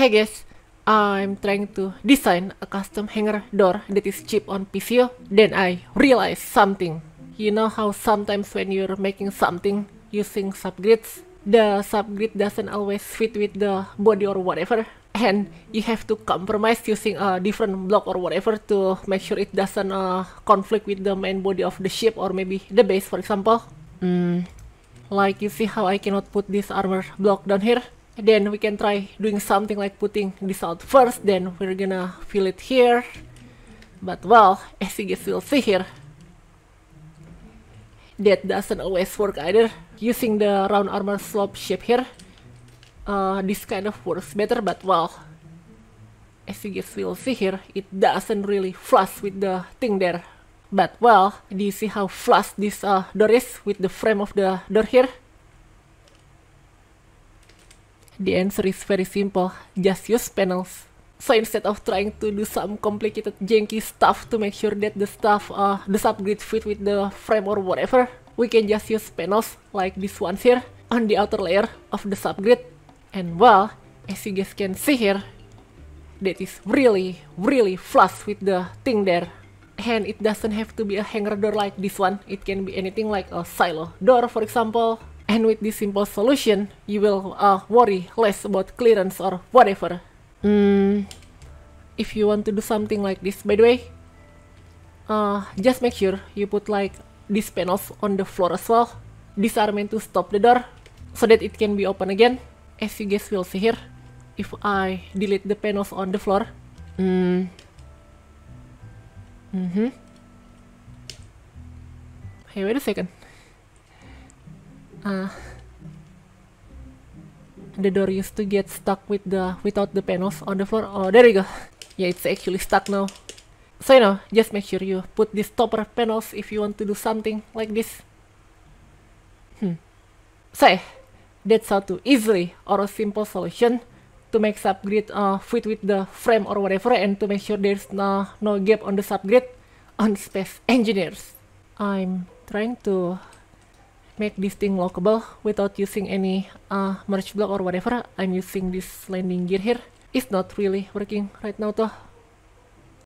Hey guys, I'm trying to design a custom hanger door that is cheap on PCO. Then I realized something. You know how sometimes when you're making something using subgrids, the subgrid doesn't always fit with the body or whatever and you have to compromise using a different block or whatever to make sure it doesn't uh, conflict with the main body of the ship or maybe the base for example mm, like you see how I cannot put this armor block down here then we can try doing something like putting this out first then we're gonna fill it here but well as you guys will see here that doesn't always work either using the round armor slope shape here uh, this kind of works better but well as you guys will see here it doesn't really flush with the thing there but well do you see how flush this uh, door is with the frame of the door here the answer is very simple, just use panels. So instead of trying to do some complicated janky stuff to make sure that the stuff, uh, the subgrid fit with the frame or whatever, we can just use panels like this one here on the outer layer of the subgrid. And well, as you guys can see here, that is really, really flush with the thing there. And it doesn't have to be a hanger door like this one. It can be anything like a silo door, for example, and with this simple solution, you will uh, worry less about clearance or whatever. Mm, if you want to do something like this, by the way, uh, just make sure you put like these panels on the floor as well. These are meant to stop the door so that it can be open again. As you guys will see here, if I delete the panels on the floor. Mm. Mm -hmm. Mm-hmm. Hey, wait a second uh, the door used to get stuck with the without the panels on the floor. Oh, there you go. Yeah, it's actually stuck now. So you know, just make sure you put these topper panels if you want to do something like this. Hmm. So that's how to easily or a simple solution to make subgrid uh, fit with the frame or whatever and to make sure there's no, no gap on the subgrid on space engineers. I'm trying to make this thing lockable without using any uh, merge block or whatever. I'm using this landing gear here. It's not really working right now though.